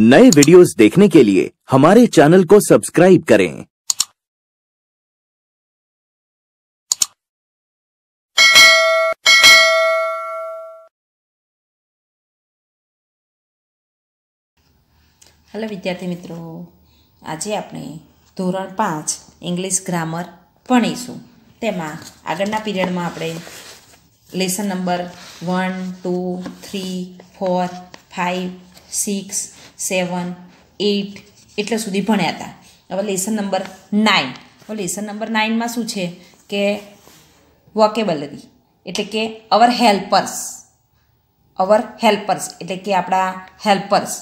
नए वीडियोस देखने के लिए हमारे चैनल को सब्सक्राइब करें હેલો વિદ્યાર્થી મિત્રો આજે આપણે ધોરણ પાંચ ઇંગ્લિશ ગ્રામર ભણીશું તેમાં આગળના પીરિયડમાં આપણે lesson number one two three four five six seven eight એટલે સુધી ભણ્યા હતા હવે લેસન નંબર નાઇન હવે લેસન નંબર નાઇનમાં શું છે કે વોકેબલરી એટલે કે અવર હેલ્પર્સ અવર હેલ્પર્સ એટલે કે આપણા હેલ્પર્સ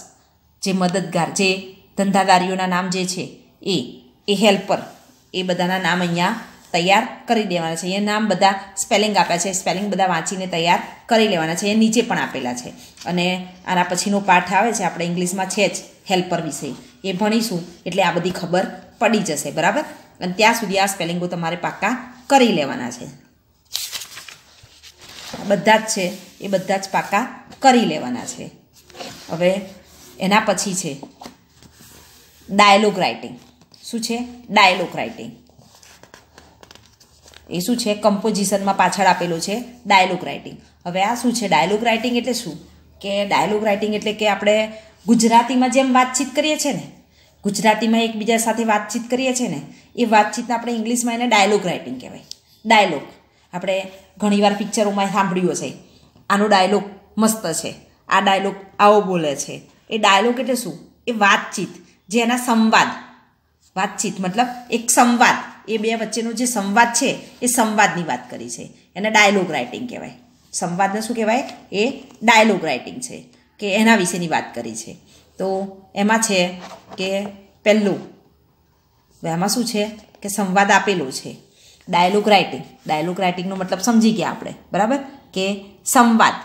જે મદદગાર જે ધંધાદારીઓના નામ જે છે એ એ હેલ્પર એ બધાના નામ અહીંયા તૈયાર કરી દેવાના છે એ નામ બધા સ્પેલિંગ આપ્યા છે સ્પેલિંગ બધા વાંચીને તૈયાર કરી લેવાના છે એ નીચે પણ આપેલા છે અને આના પછીનો પાઠ આવે છે આપણે ઇંગ્લિશમાં છે જ હેલ્પર વિશે એ ભણીશું એટલે આ બધી ખબર પડી જશે બરાબર અને ત્યાં સુધી આ સ્પેલિંગો તમારે પાક્કા કરી લેવાના છે બધા જ છે એ બધા જ પાક્કા કરી લેવાના છે હવે એના પછી છે ડાયલોગ રાઇટિંગ શું છે ડાયલોગ રાઇટિંગ એ શું છે કમ્પોઝિશનમાં પાછળ આપેલો છે ડાયલોગ રાઇટિંગ હવે આ શું છે ડાયલોગ રાઇટિંગ એટલે શું કે ડાયલોગ રાઇટિંગ એટલે કે આપણે ગુજરાતીમાં જેમ વાતચીત કરીએ છીએ ને ગુજરાતીમાં એકબીજા સાથે વાતચીત કરીએ છીએ ને એ વાતચીતને આપણે ઇંગ્લિશમાં એને ડાયલોગ રાઇટિંગ કહેવાય ડાયલોગ આપણે ઘણીવાર પિક્ચરોમાં સાંભળ્યું હશે આનો ડાયલોગ મસ્ત છે આ ડાયલોગ આવો બોલે છે એ ડાયલોગ એટલે શું એ વાતચીત જે એના સંવાદ વાતચીત મતલબ એક સંવાદ એ બે વચ્ચેનો જે સંવાદ છે એ સંવાદની વાત કરી છે એને ડાયલોગ રાઇટિંગ કહેવાય સંવાદને શું કહેવાય એ ડાયલોગ રાઇટિંગ છે કે એના વિશેની વાત કરી છે તો એમાં છે કે પહેલું એમાં શું છે કે સંવાદ આપેલો છે ડાયલોગ રાઇટિંગ ડાયલોગ રાઇટિંગનો મતલબ સમજી ગયા આપણે બરાબર કે સંવાદ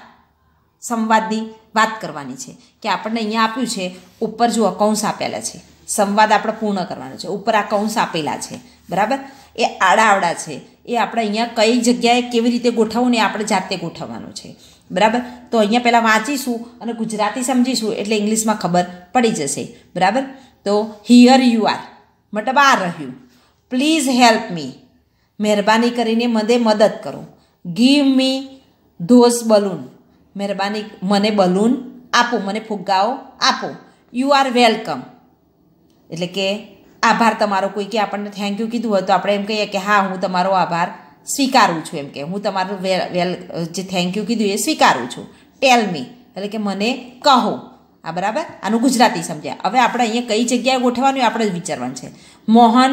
સંવાદની વાત કરવાની છે કે આપણને અહીંયા આપ્યું છે ઉપર જો કૌંસ આપેલા છે સંવાદ આપણે પૂર્ણ કરવાનો છે ઉપર આ કૌંસ આપેલા છે બરાબર એ આડા આવડા છે એ આપણે અહીંયા કઈ જગ્યાએ કેવી રીતે ગોઠવવું ને આપણે જાતે ગોઠવવાનું છે બરાબર તો અહીંયા પહેલાં વાંચીશું અને ગુજરાતી સમજીશું એટલે ઇંગ્લિશમાં ખબર પડી જશે બરાબર તો હિયર યુ આર મતલબ આ રહ્યું પ્લીઝ હેલ્પ મી મહેરબાની કરીને મને મદદ કરો ગીવ મી ધોસ બલૂન મહેરબાની મને બલૂન આપો મને ફુગ્ગાઓ આપો યુ આર વેલકમ એટલે કે આભાર તમારો કોઈ કોઈકે આપણને થેન્ક યુ કીધું હોય તો આપણે એમ કહીએ કે હા હું તમારો આભાર સ્વીકારું છું એમ કે હું તમારું વેલ વેલ જે થેન્ક યુ કીધું એ સ્વીકારું છું ટેલ મી એટલે કે મને કહો આ બરાબર આનું ગુજરાતી સમજ્યા હવે આપણે અહીંયા કઈ જગ્યાએ ગોઠવવાનું આપણે જ વિચારવાનું છે મોહન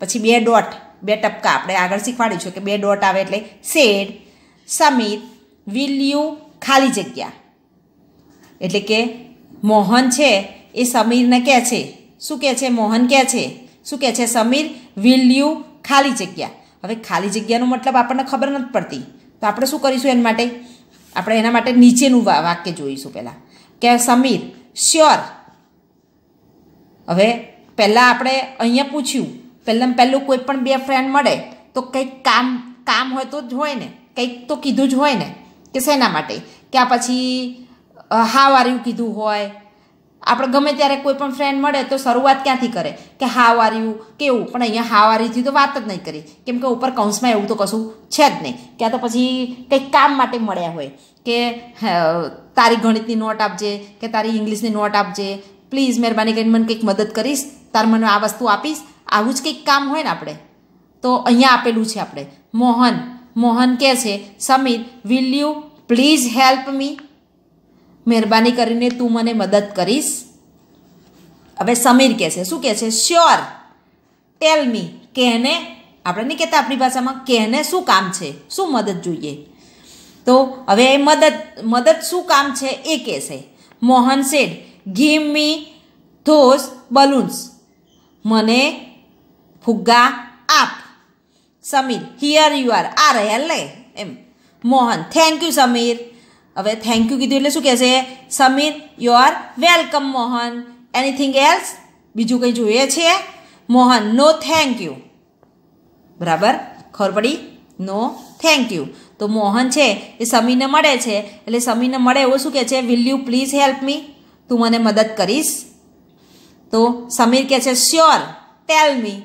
પછી બે ડોટ બે ટપકા આપણે આગળ શીખવાડ્યું શીખવાડીશું કે બે ડોટ આવે એટલે સેડ સમીર વિલ યુ ખાલી જગ્યા એટલે કે મોહન છે એ સમીરને કહે છે શું કહે છે મોહન કહે છે શું કહે છે સમીર વિલ યુ ખાલી જગ્યા હવે ખાલી જગ્યાનો મતલબ આપણને ખબર નથી પડતી તો આપણે શું કરીશું એના માટે આપણે એના માટે નીચેનું વાક્ય જોઈશું પહેલાં કે સમીર શ્યોર હવે પહેલાં આપણે અહીંયા પૂછ્યું પહેલાં પહેલું કોઈ પણ બે ફ્રેન્ડ મળે તો કંઈક કામ કામ હોય તો જ હોય ને કંઈક તો કીધું જ હોય ને કે શેના માટે કે આ પછી હાવ વાર્યું કીધું હોય આપણે ગમે ત્યારે કોઈ પણ ફ્રેન્ડ મળે તો શરૂઆત ક્યાંથી કરે કે હાવ આર્યું કેવું પણ અહીંયા હાવ આરીથી તો વાત જ નહીં કરી કેમ કે ઉપર કૌંસમાં એવું તો કશું છે જ નહીં ક્યાં તો પછી કંઈક કામ માટે મળ્યા હોય કે તારી ગણિતની નોટ આપજે કે તારી ઇંગ્લિશની નોટ આપજે પ્લીઝ મહેરબાની કરીને મને કંઈક મદદ કરીશ તાર મને આ વસ્તુ આપીશ આવું જ કંઈક કામ હોય ને આપણે તો અહીંયા આપેલું છે આપણે મોહન મોહન કહે છે Samir will you please help me મહેરબાની કરીને તું મને મદદ કરીશ હવે સમીર કહે છે શું કહે છે શ્યોર ટેલ મી કહેને આપણે નહીં કહેતા આપણી ભાષામાં કહેને શું કામ છે શું મદદ જોઈએ તો હવે એ મદદ મદદ શું કામ છે એ કહેશે મોહન શેઠ ગીવ મી ધોસ બલૂન્સ મને ફુગ્ગા આપ સમીર હિયર યુ આર આ રહેલ લે એમ મોહન થેન્ક યુ સમીર હવે થેન્ક યુ કીધું એટલે શું કહેશે Samir you are welcome Mohan anything else બીજું કંઈ જોઈએ છે મોહન નો થેન્ક યુ બરાબર ખબર પડી નો થેન્ક યુ તો મોહન છે એ સમીરને મળે છે એટલે સમીરને મળે એવું શું કહે છે will you please help me તું મને મદદ કરીશ તો સમીર કહે છે શ્યોર ટેલ મી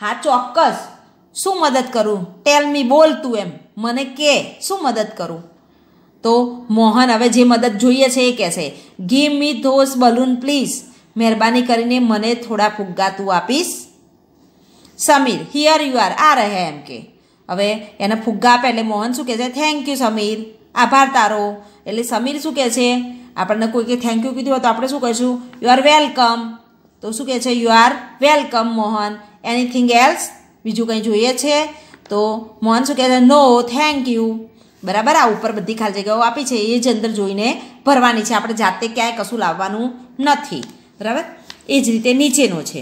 હા ચોક્કસ શું મદદ કરું ટેલ મી બોલ તું એમ મને કે શું મદદ કરું તો મોહન હવે જે મદદ જોઈએ છે એ કહેશે give me those balloon please મહેરબાની કરીને મને થોડા ફુગ્ગા તું આપીશ સમીર હિયર યુ આર આ રહે એમ કે હવે એને ફુગ્ગા આપે એટલે મોહન શું કહે છે થેન્ક યુ સમીર આભાર તારો એટલે સમીર શું કહે છે આપણને કોઈ કે થેન્ક યુ કીધું હોય તો આપણે શું કહીશું યુ આર વેલકમ તો શું કહે છે you are welcome Mohan anything else બીજું કંઈ જોઈએ છે તો મોહન શું કહે છે નો થેન્ક યુ બરાબર આ ઉપર બધી ખાલી જગ્યાઓ આપી છે એ જ અંદર જોઈને ભરવાની છે આપણે જાતે ક્યાંય કશું લાવવાનું નથી બરાબર એ જ રીતે નીચેનો છે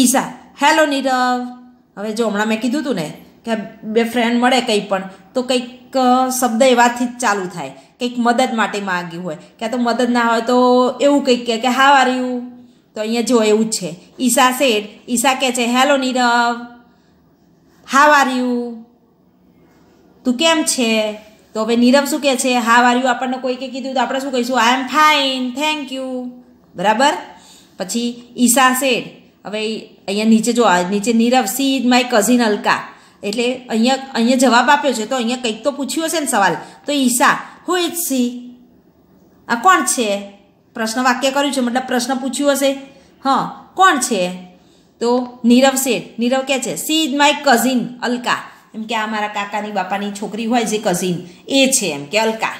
ઈશા હેલો નીરવ હવે જો હમણાં મેં કીધું હતું ને કે બે ફ્રેન્ડ મળે કંઈ પણ તો કંઈક શબ્દ એવાથી જ ચાલુ થાય કંઈક મદદ માટે માગ્યું હોય ક્યાં તો મદદ ના હોય તો એવું કંઈક કહે કે હા વાર્યું તો અહીંયા જો એવું જ છે ઈશા શેઠ ઈશા કહે છે હેલો નીરવ હા વાર્યું તું કેમ છે તો હવે નીરવ શું કહે છે હા વાર્યું આપણને કોઈ કોઈકે કીધું તો આપણે શું કહીશું I am fine thank you બરાબર પછી ઈશા શેઠ હવે અહીંયા નીચે જો નીચે Nirav she is my cousin Alka એટલે અહીંયા અહીંયા જવાબ આપ્યો છે તો અહીંયા કંઈક તો પૂછ્યું હશે ને સવાલ તો ઈશા હુ ઇઝ સી આ કોણ છે પ્રશ્ન વાક્ય કર્યું છે મતલબ પ્રશ્ન પૂછ્યું હશે હં કોણ છે તો નીરવ શેઠ નીરવ કહે છે she is my cousin Alka એમ કે આ મારા કાકાની બાપાની છોકરી હોય જે કઝિન એ છે એમ કે અલકા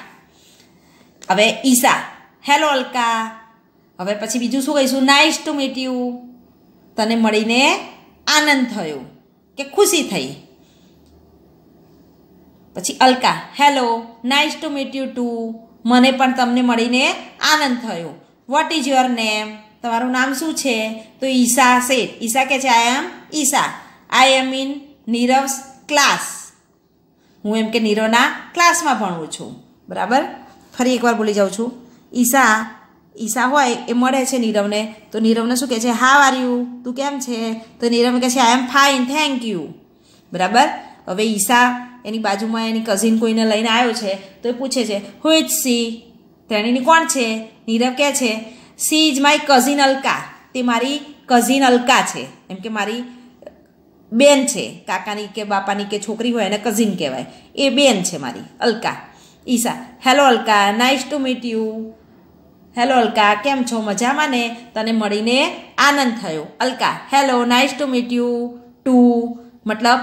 હવે ઈશા હેલો અલકા હવે પછી બીજું શું કહીશું નાઇસ ટુ મીટ યુ તને મળીને આનંદ થયો કે ખુશી થઈ પછી Alka hello nice to meet you too મને પણ તમને મળીને આનંદ થયો વોટ ઇઝ યોર નેમ તમારું નામ શું છે તો ઈશા શેઠ ઈશા કે છે I am Isha I am in Nirav class હું એમ કે નીરોના ક્લાસમાં ભણું છું બરાબર ફરી એકવાર બોલી જાઉં છું ઈશા ઈશા હોય એ મળે છે નીરવને તો નીરવને શું કહે છે હા આર યુ તું કેમ છે તો નીરવ કહે છે I am fine thank you બરાબર હવે ઈશા એની બાજુમાં એની કઝિન કોઈને લઈને આવ્યો છે તો એ પૂછે છે હુ ઇઝ સી તેણીની કોણ છે નીરવ કહે છે she is my cousin Alka તે મારી કઝિન અલ્કા છે એમ કે મારી બેન છે કાકાની કે બાપાની કે છોકરી હોય એને કઝિન કહેવાય એ બેન છે મારી Alka Isha hello Alka nice to meet you hello Alka કેમ છો મજામાં ને તને મળીને આનંદ થયો Alka hello nice to meet you too મતલબ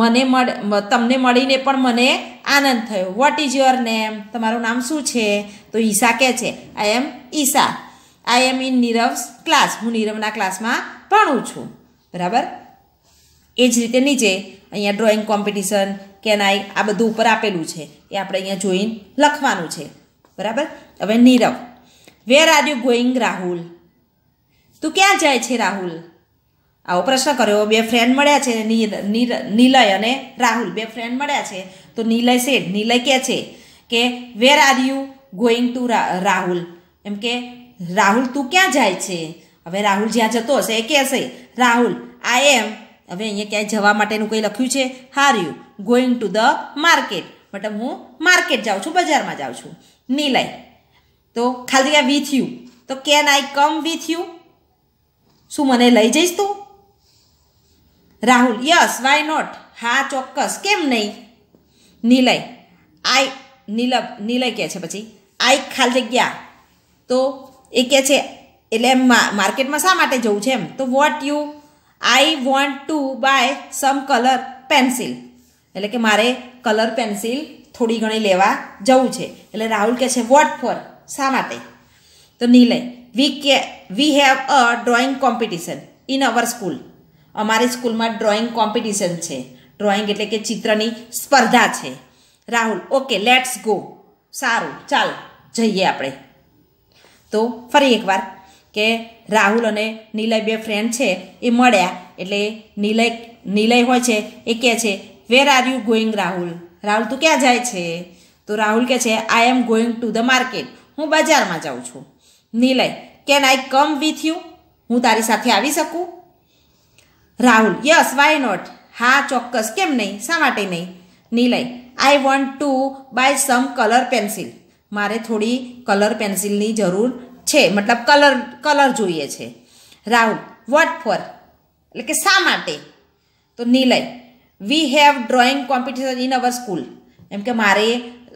મને મળ તમને મળીને પણ મને આનંદ થયો વોટ ઇઝ યોર નેમ તમારું નામ શું છે તો ઈશા કહે છે I am Isha I am in Nirav's class હું નીરવના ક્લાસમાં ભણું છું બરાબર એ જ રીતે નીચે અહીંયા ડ્રોઈંગ કોમ્પિટિશન કેનાઈ આ બધું ઉપર આપેલું છે એ આપણે અહીંયા જોઈને લખવાનું છે બરાબર હવે Nirav where are you going Rahul તું ક્યાં જાય છે રાહુલ આવો પ્રશ્ન કર્યો બે ફ્રેન્ડ મળ્યા છે નીલય અને રાહુલ બે ફ્રેન્ડ મળ્યા છે તો નીલય શેઠ નીલય કહે છે કે where are you going to Rahul એમ કે રાહુલ તું ક્યાં જાય છે હવે રાહુલ જ્યાં જતો હશે એ કહેશે રાહુલ આઈ એમ હવે અહીંયા ક્યાંય જવા માટેનું કંઈ લખ્યું છે are you going to the market મતલબ હું માર્કેટ જાઉં છું બજારમાં જાઉં છું નીલય તો ખાલી જગ્યા વિથ યુ તો can I come with you શું મને લઈ જઈશ તું રાહુલ યસ વાય નોટ હા ચોક્કસ કેમ નહીં નિલય આઈ નીલબ નિલય કહે છે પછી આઈ ખાલી જગ્યા તો એ કહે છે એટલે એમ માર્કેટમાં શા માટે જવું છે એમ તો what you I want to buy some colour pencil એટલે કે મારે કલર પેન્સિલ થોડી ઘણી લેવા જવું છે એટલે રાહુલ કહે છે વોટ ફોર શા માટે તો નિલય વી કે we have a drawing competition in our school અમારી સ્કૂલમાં ડ્રોઈંગ કોમ્પિટિશન છે ડ્રોઈંગ એટલે કે ચિત્રની સ્પર્ધા છે રાહુલ ઓકે લેટ્સ ગો સારું ચાલ જઈએ આપણે તો ફરી એકવાર કે રાહુલ અને નિલય બે ફ્રેન્ડ છે એ મળ્યા એટલે નિલય નિલય હોય છે એ કહે છે where are you going Rahul Rahul તું ક્યાં જાય છે તો રાહુલ કહે છે I am going to the market હું બજારમાં જાઉં છું Nilay can I come with you હું તારી સાથે આવી શકું રાહુલ યસ વાય નોટ હા ચોક્કસ કેમ નહીં શા માટે નહીં Nilay I want to buy some colour pencil મારે થોડી કલર પેન્સિલની જરૂર છે મતલબ કલર કલર જોઈએ છે રાહુલ વોટ ફોર એટલે કે શા માટે તો Nilay we have drawing competition in our school એમ કે મારે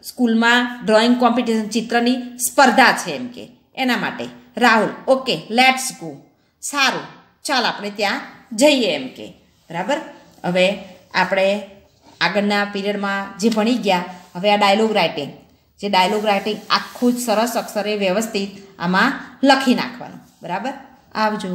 સ્કૂલમાં ડ્રોઈંગ કોમ્પિટિશન ચિત્રની સ્પર્ધા છે એમ કે એના માટે રાહુલ ઓકે લેટ્સ ગો સારું ચાલ આપણે ત્યાં જઈએ એમ કે બરાબર હવે આપણે આગળના પીરિયડમાં જે ભણી ગયા હવે આ ડાયલોગ રાઇટિંગ જે ડાયલોગ રાઇટિંગ આખું જ સરસ અક્ષરે વ્યવસ્થિત આમાં લખી નાખવાનું બરાબર આવજો